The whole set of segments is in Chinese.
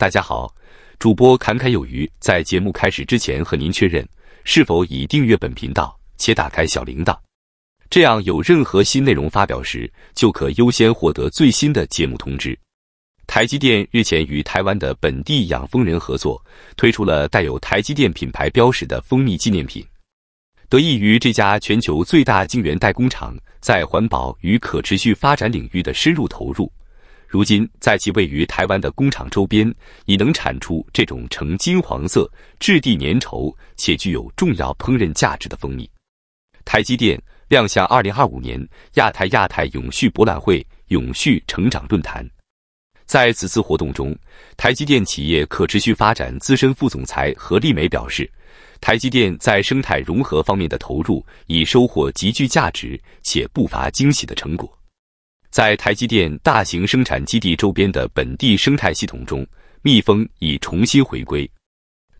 大家好，主播侃侃有余。在节目开始之前，和您确认是否已订阅本频道且打开小铃铛，这样有任何新内容发表时，就可优先获得最新的节目通知。台积电日前与台湾的本地养蜂人合作，推出了带有台积电品牌标识的蜂蜜纪念品，得益于这家全球最大晶圆代工厂在环保与可持续发展领域的深入投入。如今，在其位于台湾的工厂周边，已能产出这种呈金黄色、质地粘稠且具有重要烹饪价值的蜂蜜。台积电亮相二零二五年亚太亚太永续博览会永续成长论坛，在此次活动中，台积电企业可持续发展资深副总裁何立梅表示，台积电在生态融合方面的投入已收获极具价值且不乏惊喜的成果。在台积电大型生产基地周边的本地生态系统中，蜜蜂已重新回归。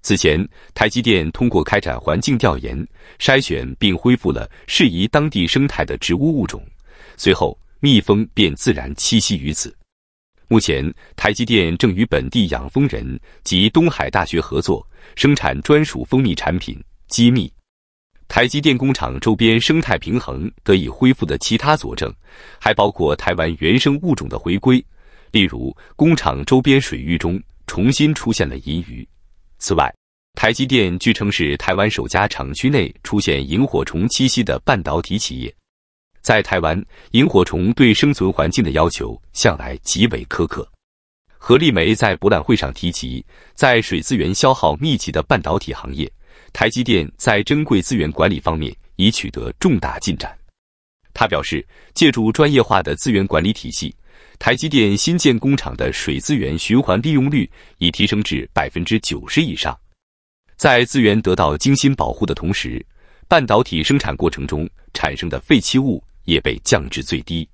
此前，台积电通过开展环境调研、筛选并恢复了适宜当地生态的植物物种，随后蜜蜂便自然栖息于此。目前，台积电正与本地养蜂人及东海大学合作，生产专属蜂蜜产品“机蜜”。台积电工厂周边生态平衡得以恢复的其他佐证，还包括台湾原生物种的回归，例如工厂周边水域中重新出现了银鱼。此外，台积电据称是台湾首家厂区内出现萤火虫栖息的半导体企业。在台湾，萤火虫对生存环境的要求向来极为苛刻。何丽梅在博览会上提及，在水资源消耗密集的半导体行业。台积电在珍贵资源管理方面已取得重大进展。他表示，借助专业化的资源管理体系，台积电新建工厂的水资源循环利用率已提升至百分之九十以上。在资源得到精心保护的同时，半导体生产过程中产生的废弃物也被降至最低。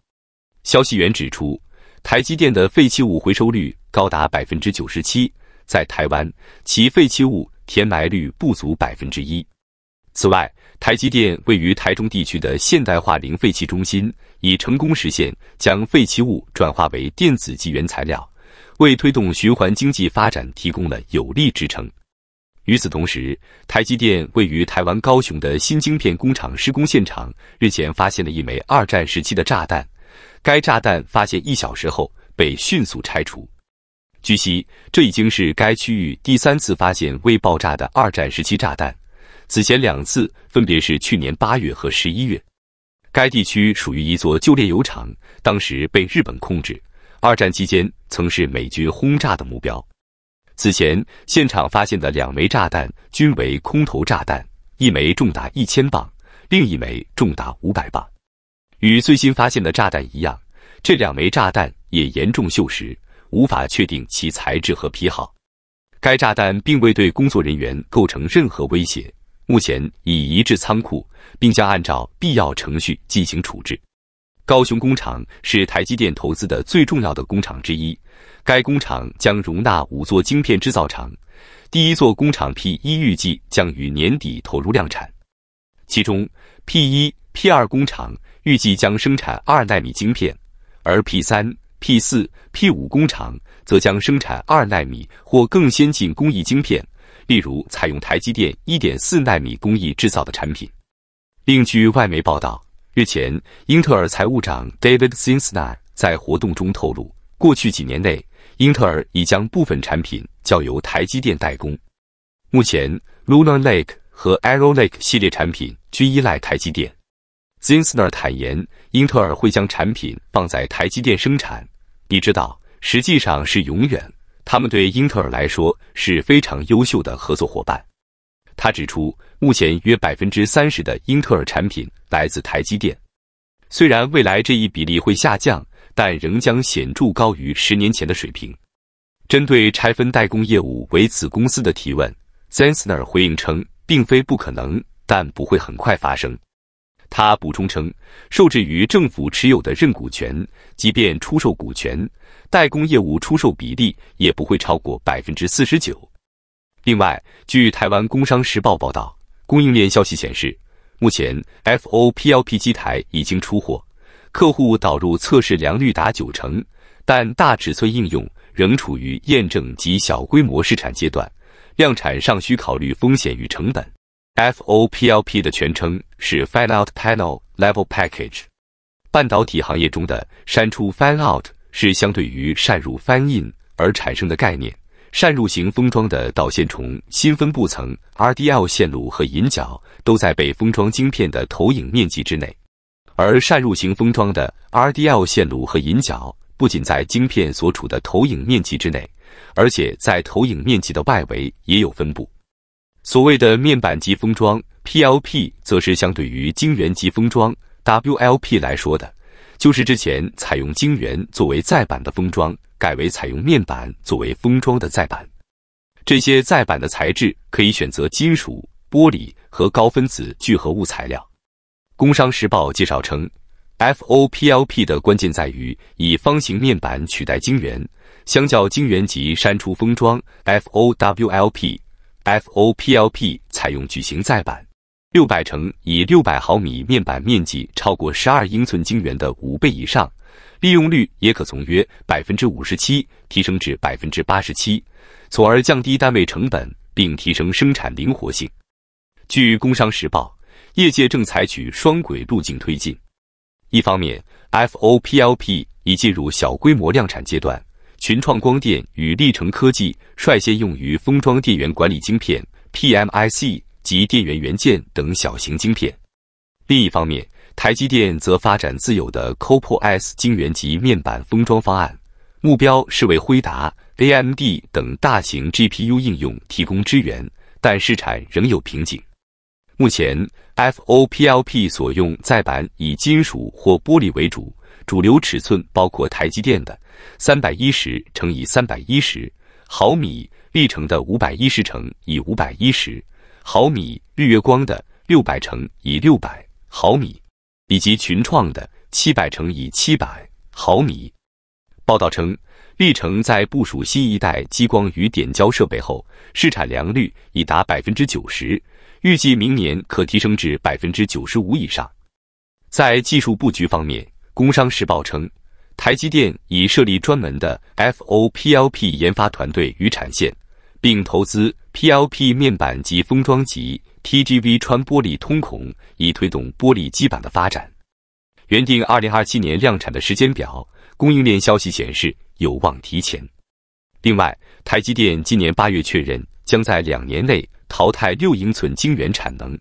消息源指出，台积电的废弃物回收率高达百分之九十七，在台湾，其废弃物。填埋率不足百分之一。此外，台积电位于台中地区的现代化零废弃中心已成功实现将废弃物转化为电子级原材料，为推动循环经济发展提供了有力支撑。与此同时，台积电位于台湾高雄的新晶片工厂施工现场日前发现了一枚二战时期的炸弹，该炸弹发现一小时后被迅速拆除。据悉，这已经是该区域第三次发现未爆炸的二战时期炸弹。此前两次分别是去年八月和十一月。该地区属于一座旧炼油厂，当时被日本控制。二战期间曾是美军轰炸的目标。此前现场发现的两枚炸弹均为空投炸弹，一枚重达一千磅，另一枚重达五百磅。与最新发现的炸弹一样，这两枚炸弹也严重锈蚀。无法确定其材质和批号，该炸弹并未对工作人员构成任何威胁。目前已移至仓库，并将按照必要程序进行处置。高雄工厂是台积电投资的最重要的工厂之一，该工厂将容纳五座晶片制造厂。第一座工厂 P 一预计将于年底投入量产，其中 P 一、P 二工厂预计将生产二纳米晶片，而 P 三。P 四、P 五工厂则将生产二纳米或更先进工艺晶片，例如采用台积电一点四纳米工艺制造的产品。另据外媒报道，日前，英特尔财务长 David Sinha 在活动中透露，过去几年内，英特尔已将部分产品交由台积电代工。目前，Lunar Lake 和 Arrow Lake 系列产品均依赖台积电。z e n s n e r 坦言，英特尔会将产品放在台积电生产。你知道，实际上是永远。他们对英特尔来说是非常优秀的合作伙伴。他指出，目前约百分之三十的英特尔产品来自台积电。虽然未来这一比例会下降，但仍将显著高于十年前的水平。针对拆分代工业务为子公司的提问 z e n s n e r 回应称，并非不可能，但不会很快发生。他补充称，受制于政府持有的认股权，即便出售股权，代工业务出售比例也不会超过百分之四十九。另外，据台湾《工商时报》报道，供应链消息显示，目前 F O P L P 机台已经出货，客户导入测试良率达九成，但大尺寸应用仍处于验证及小规模试产阶段，量产尚需考虑风险与成本。FOPLP 的全称是 f i n a Out Panel Level Package，半导体行业中的删除 f i n a Out 是相对于渗入 f 印 n In 而产生的概念。擅入型封装的导线虫新分布层 RDL 线路和引脚都在被封装晶片的投影面积之内，而擅入型封装的 RDL 线路和引脚不仅在晶片所处的投影面积之内，而且在投影面积的外围也有分布。所谓的面板级封装 （PLP） 则是相对于晶圆级封装 （WLP） 来说的，就是之前采用晶圆作为载板的封装，改为采用面板作为封装的载板。这些载板的材质可以选择金属、玻璃和高分子聚合物材料。《工商时报》介绍称，FOPLP 的关键在于以方形面板取代晶圆，相较晶圆级删除封装 （FOWLP）。FOPLP 采用矩形载板，六百乘以六百毫米面板面积超过十二英寸晶圆的五倍以上，利用率也可从约百分之五十七提升至百分之八十七，从而降低单位成本并提升生产灵活性。据《工商时报》，业界正采取双轨路径推进，一方面，FOPLP 已进入小规模量产阶段。群创光电与立成科技率先用于封装电源管理晶片 （PMIC） 及电源元件等小型晶片。另一方面，台积电则发展自有的 c o p o S 晶圆级面板封装方案，目标是为辉达、AMD 等大型 GPU 应用提供支援，但市场仍有瓶颈。目前 F O P L P 所用载板以金属或玻璃为主。主流尺寸包括台积电的三百一十乘以三百一十毫米，力程的五百一十乘以五百一十毫米，日月光的六百乘以六百毫米，以及群创的七百乘以七百毫米。报道称，历成在部署新一代激光与点胶设备后，市产良率已达百分之九十，预计明年可提升至百分之九十五以上。在技术布局方面，工商时报称，台积电已设立专门的 FOPLP 研发团队与产线，并投资 PLP 面板及封装及 TGV 穿玻璃通孔，以推动玻璃基板的发展。原定2027年量产的时间表，供应链消息显示有望提前。另外，台积电今年八月确认，将在两年内淘汰六英寸晶圆产能，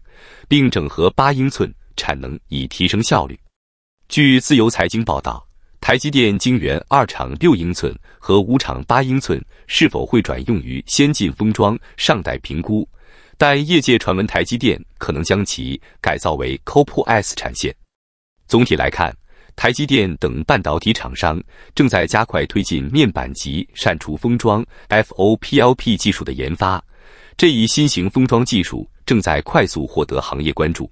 并整合八英寸产能以提升效率。据自由财经报道，台积电晶圆二厂六英寸和五厂八英寸是否会转用于先进封装尚待评估，但业界传闻台积电可能将其改造为 Co-PoS 产线。总体来看，台积电等半导体厂商正在加快推进面板级扇除封装 （FOPLP） 技术的研发，这一新型封装技术正在快速获得行业关注。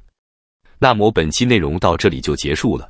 那么本期内容到这里就结束了。